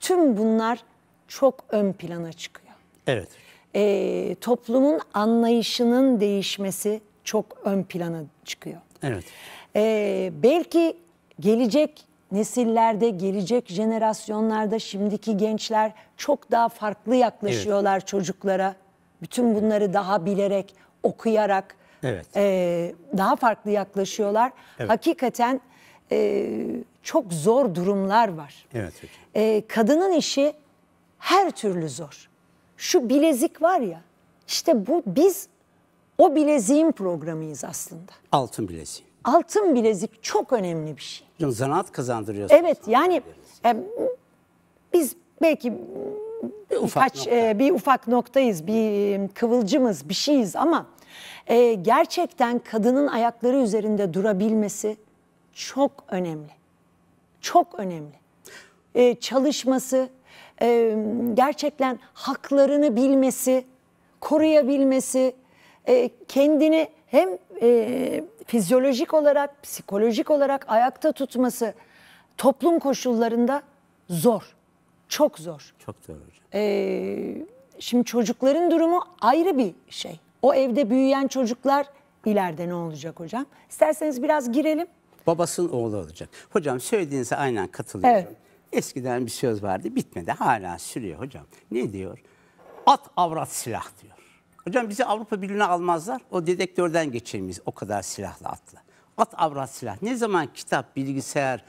Tüm bunlar çok ön plana çıkıyor. Evet. E, toplumun anlayışının değişmesi çok ön plana çıkıyor. Evet. E, belki gelecek nesillerde, gelecek jenerasyonlarda şimdiki gençler çok daha farklı yaklaşıyorlar evet. çocuklara. Bütün bunları daha bilerek, okuyarak evet. e, daha farklı yaklaşıyorlar. Evet. Hakikaten e, çok zor durumlar var. Evet. Peki. E, kadının işi her türlü zor. Şu bilezik var ya işte bu biz o bileziğin programıyız aslında. Altın bileziği. Altın bilezik çok önemli bir şey. Hocam zanaat kazandırıyorsun. Evet yani e, biz belki bir ufak, birkaç, e, bir ufak noktayız, bir kıvılcımız, bir şeyiz ama e, gerçekten kadının ayakları üzerinde durabilmesi, çok önemli. Çok önemli. Ee, çalışması, e, gerçekten haklarını bilmesi, koruyabilmesi, e, kendini hem e, fizyolojik olarak, psikolojik olarak ayakta tutması toplum koşullarında zor. Çok zor. Çok zor hocam. Ee, şimdi çocukların durumu ayrı bir şey. O evde büyüyen çocuklar ileride ne olacak hocam? İsterseniz biraz girelim babasının oğlu olacak. Hocam söylediğinize aynen katılıyorum. Evet. Eskiden bir söz vardı bitmedi hala sürüyor hocam. Ne diyor? At avrat silah diyor. Hocam bizi Avrupa Birliği'ne almazlar. O dedektörden geçemeyiz o kadar silahla atla. At avrat silah. Ne zaman kitap, bilgisayar,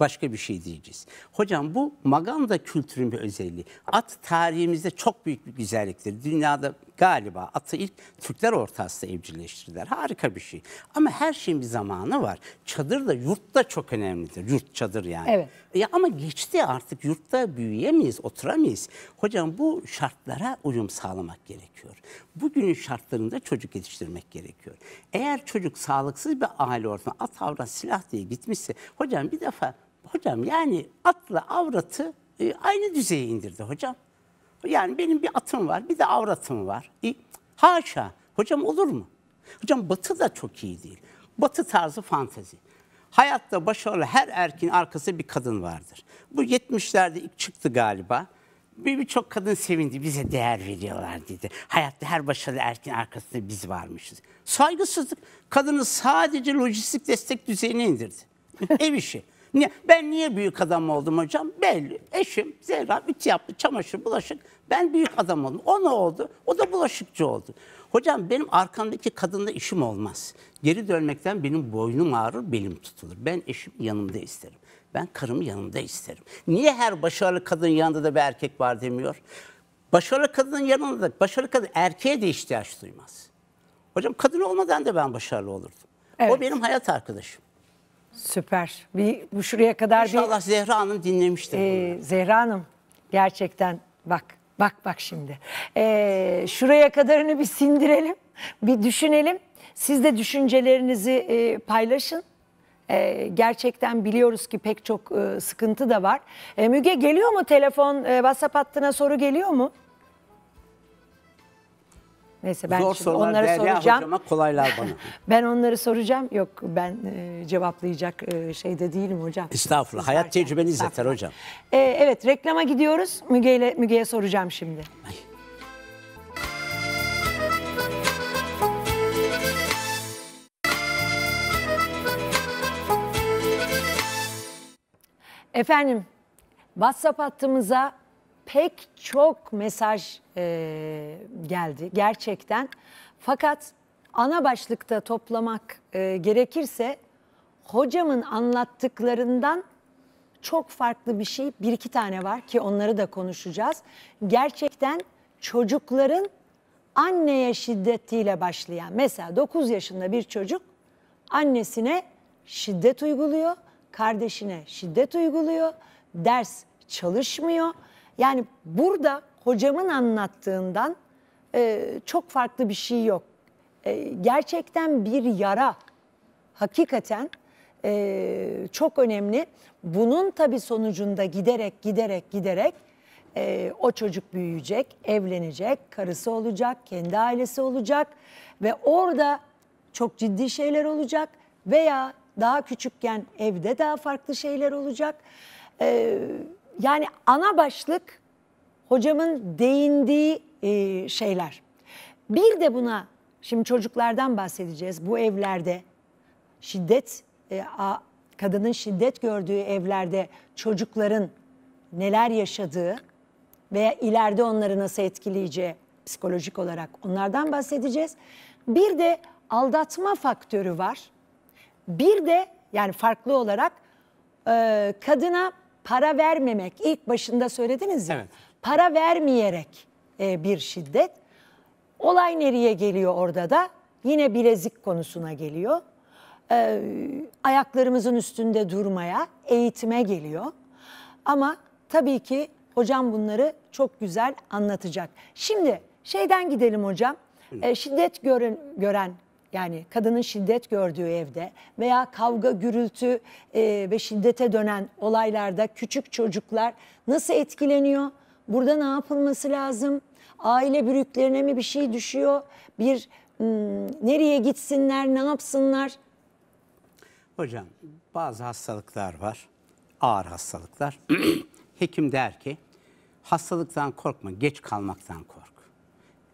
başka bir şey diyeceğiz. Hocam bu Maganda kültürün bir özelliği. At tarihimizde çok büyük bir güzelliktir. Dünyada galiba atı ilk Türkler ortasında evcilleştirdiler. Harika bir şey. Ama her şeyin bir zamanı var. Çadır da yurt da çok önemlidir. Yurt çadır yani. Evet. Ya e, ama geçti artık yurtta büyüyemeyiz, oturamayız. Hocam bu şartlara uyum sağlamak gerekiyor. Bugünün şartlarında çocuk yetiştirmek gerekiyor. Eğer çocuk sağlıksız bir aile ortamı at avrat silah diye gitmişse hocam bir defa hocam yani atla avratı e, aynı düzeye indirdi hocam. Yani benim bir atım var, bir de avratım var. E, haşa. Hocam olur mu? Hocam batı da çok iyi değil. Batı tarzı fantezi. Hayatta başarılı her erkin arkası bir kadın vardır. Bu 70'lerde ilk çıktı galiba. Bir Birçok kadın sevindi, bize değer veriyorlar dedi. Hayatta her başarılı erkin arkasında biz varmışız. Saygısızlık kadını sadece lojistik destek düzeyine indirdi. Ev işi. Ben niye büyük adam oldum hocam? Belli. Eşim Zehra ütü yaptı, çamaşır, bulaşık. Ben büyük adam oldum. O ne oldu? O da bulaşıkçı oldu. Hocam benim arkamdaki kadında işim olmaz. Geri dönmekten benim boynum ağrır, belim tutulur. Ben eşim yanımda isterim. Ben karımı yanımda isterim. Niye her başarılı kadın yanında da bir erkek var demiyor? Başarılı kadının yanında da başarılı kadın erkeğe de ihtiyaç duymaz. Hocam kadın olmadan da ben başarılı olurdum. Evet. O benim hayat arkadaşım. Süper. Bir bu şuraya kadar İnşallah bir İnşallah Zehra Hanım dinlemiştir. Ee, Zehra Hanım gerçekten bak Bak bak şimdi. Ee, şuraya kadarını bir sindirelim, bir düşünelim. Siz de düşüncelerinizi e, paylaşın. E, gerçekten biliyoruz ki pek çok e, sıkıntı da var. E, Müge geliyor mu telefon, e, WhatsApp hattına soru geliyor mu? Neyse ben Zor sorular onları Derya soracağım. kolaylar bana. ben onları soracağım. Yok ben e, cevaplayacak e, şeyde değilim hocam. Estağfurullah. Hayat tecrübeniz yeter hocam. E, evet reklama gidiyoruz. Müge ile Müge'ye Müge soracağım şimdi. Ay. Efendim WhatsApp hattımıza pek çok mesaj e, geldi gerçekten. Fakat ana başlıkta toplamak e, gerekirse hocamın anlattıklarından çok farklı bir şey bir iki tane var ki onları da konuşacağız. Gerçekten çocukların anneye şiddetiyle başlayan mesela 9 yaşında bir çocuk annesine şiddet uyguluyor, kardeşine şiddet uyguluyor, ders çalışmıyor yani burada hocamın anlattığından e, çok farklı bir şey yok. E, gerçekten bir yara hakikaten e, çok önemli. Bunun tabii sonucunda giderek giderek giderek e, o çocuk büyüyecek, evlenecek, karısı olacak, kendi ailesi olacak ve orada çok ciddi şeyler olacak veya daha küçükken evde daha farklı şeyler olacak. Evet yani ana başlık hocamın değindiği e, şeyler. Bir de buna şimdi çocuklardan bahsedeceğiz bu evlerde şiddet e, a, kadının şiddet gördüğü evlerde çocukların neler yaşadığı veya ileride onları nasıl etkileyeceği psikolojik olarak onlardan bahsedeceğiz. Bir de aldatma faktörü var. Bir de yani farklı olarak e, kadına para vermemek ilk başında söylediniz ya. Evet. Para vermeyerek e, bir şiddet. Olay nereye geliyor orada da? Yine bilezik konusuna geliyor. E, ayaklarımızın üstünde durmaya, eğitime geliyor. Ama tabii ki hocam bunları çok güzel anlatacak. Şimdi şeyden gidelim hocam. E, şiddet gören, gören yani kadının şiddet gördüğü evde veya kavga, gürültü e, ve şiddete dönen olaylarda küçük çocuklar nasıl etkileniyor? Burada ne yapılması lazım? Aile büyüklerine mi bir şey düşüyor? Bir m, hmm, nereye gitsinler, ne yapsınlar? Hocam bazı hastalıklar var, ağır hastalıklar. Hekim der ki hastalıktan korkma, geç kalmaktan kork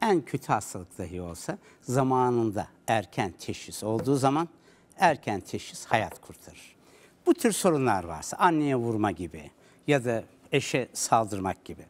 en kötü hastalık dahi olsa zamanında erken teşhis olduğu zaman erken teşhis hayat kurtarır. Bu tür sorunlar varsa anneye vurma gibi ya da eşe saldırmak gibi.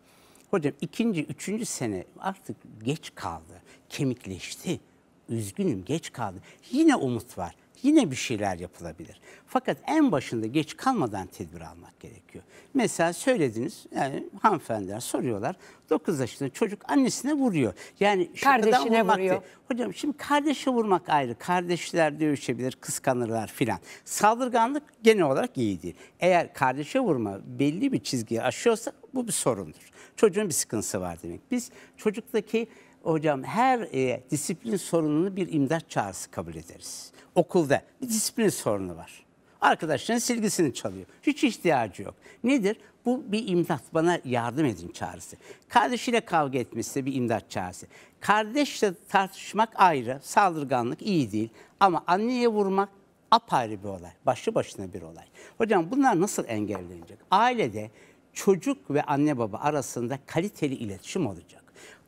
Hocam ikinci, üçüncü sene artık geç kaldı, kemikleşti. Üzgünüm geç kaldı. Yine umut var yine bir şeyler yapılabilir. Fakat en başında geç kalmadan tedbir almak gerekiyor. Mesela söylediniz yani hanımefendiler soruyorlar 9 yaşında çocuk annesine vuruyor. Yani kardeşine vuruyor. Değil. Hocam şimdi kardeşe vurmak ayrı. Kardeşler dövüşebilir, kıskanırlar filan. Saldırganlık genel olarak iyi değil. Eğer kardeşe vurma belli bir çizgiyi aşıyorsa bu bir sorundur. Çocuğun bir sıkıntısı var demek. Biz çocuktaki hocam her e, disiplin sorununu bir imdat çağrısı kabul ederiz. Okulda bir disiplin sorunu var. Arkadaşların silgisini çalıyor. Hiç ihtiyacı yok. Nedir? Bu bir imdat bana yardım edin çağrısı. Kardeşiyle kavga etmişse bir imdat çağrısı. Kardeşle tartışmak ayrı, saldırganlık iyi değil. Ama anneye vurmak apayrı bir olay. Başlı başına bir olay. Hocam bunlar nasıl engellenecek? Ailede çocuk ve anne baba arasında kaliteli iletişim olacak.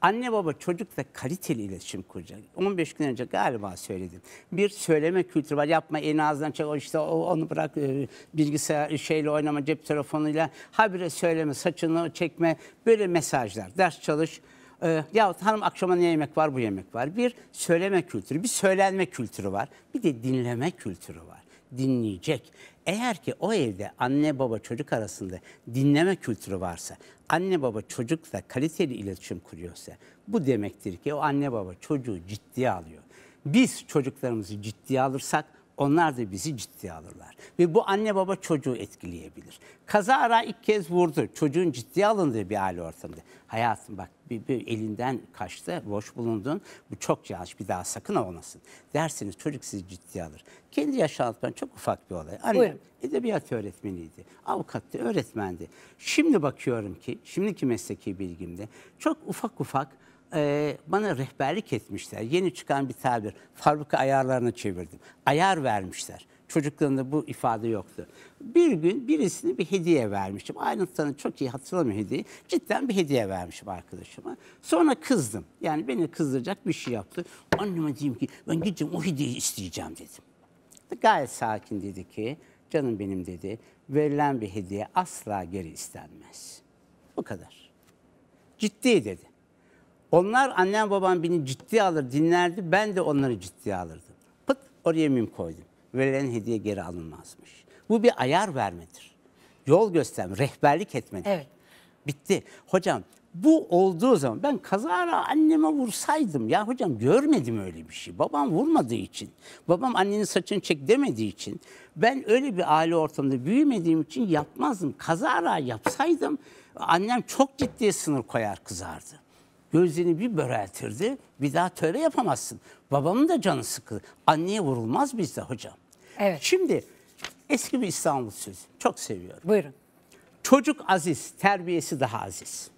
Anne baba çocukla kaliteli iletişim kuracak. 15 gün önce galiba söyledim. Bir söyleme kültürü var. Yapma en azından çek o işte onu bırak e, bilgisayar şeyle oynama cep telefonuyla. Habire söyleme saçını çekme böyle mesajlar. Ders çalış e, ya hanım akşama ne yemek var bu yemek var. Bir söyleme kültürü, bir söylenme kültürü var. Bir de dinleme kültürü var dinleyecek. Eğer ki o evde anne baba çocuk arasında dinleme kültürü varsa, anne baba çocukla kaliteli iletişim kuruyorsa bu demektir ki o anne baba çocuğu ciddiye alıyor. Biz çocuklarımızı ciddiye alırsak onlar da bizi ciddiye alırlar. Ve bu anne baba çocuğu etkileyebilir. Kaza ara ilk kez vurdu. Çocuğun ciddiye alındığı bir aile ortamında. Hayatım bak bir, bir elinden kaçtı, boş bulundun. Bu çok yanlış. Bir daha sakın olmasın. Derseniz çocuk sizi ciddiye alır. Kendi yaşantımdan çok ufak bir olay. Annem Buyurun. edebiyat öğretmeniydi. Avukattı, öğretmendi. Şimdi bakıyorum ki, şimdiki mesleki bilgimde çok ufak ufak e, bana rehberlik etmişler. Yeni çıkan bir tabir. Fabrika ayarlarını çevirdim. Ayar vermişler. Çocuklarında bu ifade yoktu. Bir gün birisini bir hediye vermiştim. Ayrıntılarını çok iyi hatırlamıyorum hediye. Cidden bir hediye vermişim arkadaşıma. Sonra kızdım. Yani beni kızdıracak bir şey yaptı. Anneme diyeyim ki ben gideceğim o hediyeyi isteyeceğim dedim. Gayet sakin dedi ki canım benim dedi verilen bir hediye asla geri istenmez. Bu kadar. Ciddi dedi. Onlar annem babam beni ciddi alır dinlerdi. Ben de onları ciddi alırdım. Pıt oraya mim koydum. Verilen hediye geri alınmazmış. Bu bir ayar vermedir. Yol gösterme, rehberlik etmedir. Evet. Bitti. Hocam bu olduğu zaman ben kazara anneme vursaydım ya hocam görmedim öyle bir şey. Babam vurmadığı için, babam annenin saçını çek demediği için ben öyle bir aile ortamında büyümediğim için yapmazdım. Kazara yapsaydım annem çok ciddi sınır koyar kızardı. Gözlerini bir böreltirdi, Bir daha töre yapamazsın. Babamın da canı sıkıldı. Anneye vurulmaz bizde hocam. Evet. Şimdi eski bir İstanbul sözü. Çok seviyorum. Buyurun. Çocuk aziz, terbiyesi daha aziz.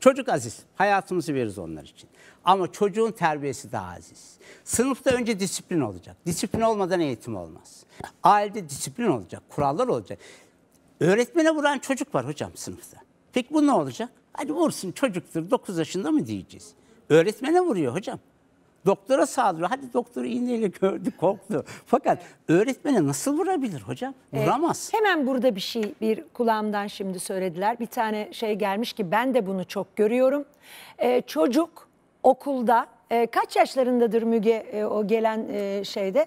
Çocuk aziz. Hayatımızı veririz onlar için. Ama çocuğun terbiyesi daha aziz. Sınıfta önce disiplin olacak. Disiplin olmadan eğitim olmaz. Ailede disiplin olacak, kurallar olacak. Öğretmene vuran çocuk var hocam sınıfta. Peki bu ne olacak? Hadi vursun çocuktur 9 yaşında mı diyeceğiz? Öğretmene vuruyor hocam. Doktora saldırıyor. Hadi doktoru iğneyle gördü, korktu. Fakat öğretmene nasıl vurabilir hocam? Ee, Vuramaz. Evet, hemen burada bir şey bir kulağımdan şimdi söylediler. Bir tane şey gelmiş ki ben de bunu çok görüyorum. Ee, çocuk okulda e, kaç yaşlarındadır Müge e, o gelen e, şeyde?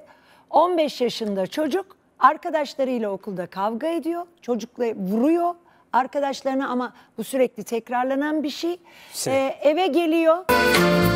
15 yaşında çocuk arkadaşlarıyla okulda kavga ediyor. Çocukla vuruyor arkadaşlarına ama bu sürekli tekrarlanan bir şey. Ee, eve geliyor.